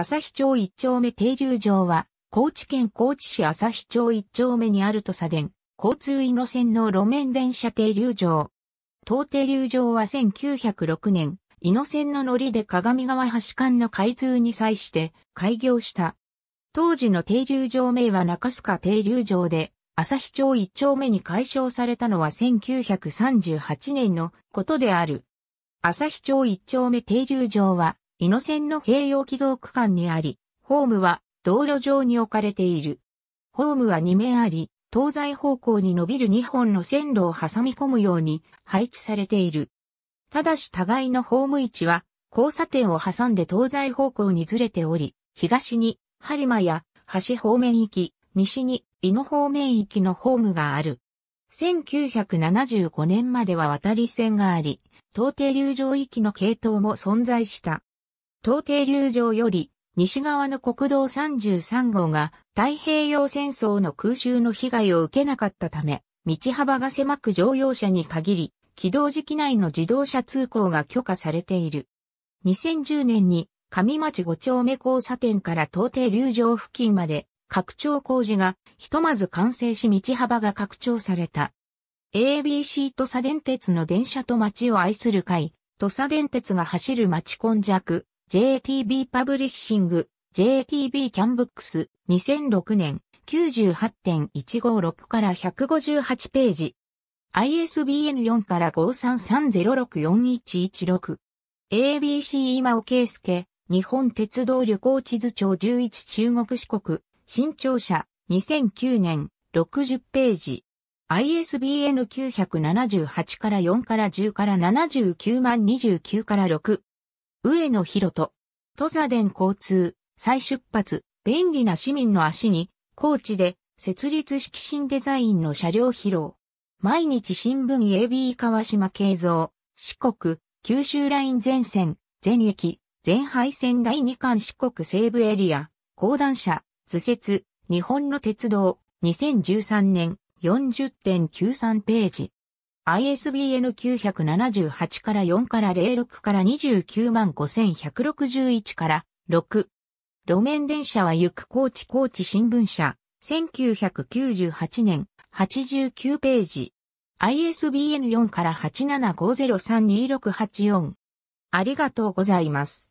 朝日町一丁目停留場は、高知県高知市朝日町一丁目にある土佐電、交通井野線の路面電車停留場。当停留場は1906年、井野線の乗りで鏡川橋間の開通に際して開業した。当時の停留場名は中須賀停留場で、朝日町一丁目に解消されたのは1938年のことである。朝日町一丁目停留場は、イノセンの併用軌道区間にあり、ホームは道路上に置かれている。ホームは2面あり、東西方向に伸びる2本の線路を挟み込むように配置されている。ただし互いのホーム位置は交差点を挟んで東西方向にずれており、東に播磨や橋方面行き、西に井野方面行きのホームがある。1975年までは渡り線があり、東停留場きの系統も存在した。東帝流城より西側の国道33号が太平洋戦争の空襲の被害を受けなかったため、道幅が狭く乗用車に限り、起動時期内の自動車通行が許可されている。2010年に上町5丁目交差点から東帝流城付近まで拡張工事がひとまず完成し道幅が拡張された。ABC 土佐電鉄の電車と街を愛する会、土佐電鉄が走る街根弱、JTB パブリッシング、JTB キャンブックス、2006年、98.156から158ページ。ISBN 4から5 3 3 0 6 4 1 1 6 ABC 今尾圭介、日本鉄道旅行地図帳11中国四国、新庁舎2009年、60ページ。ISBN 978から4から10から79万29から6。上野博人。土佐電交通、再出発、便利な市民の足に、高知で設立式新デザインの車両披露。毎日新聞 AB 川島慶三、四国、九州ライン全線、全駅、全廃線第2巻四国西部エリア、高段車、図説、日本の鉄道、2013年、40.93ページ。ISBN 978から4から06から29万5161から6。路面電車は行く高知高知新聞社、1998年、89ページ。ISBN4 から875032684。ありがとうございます。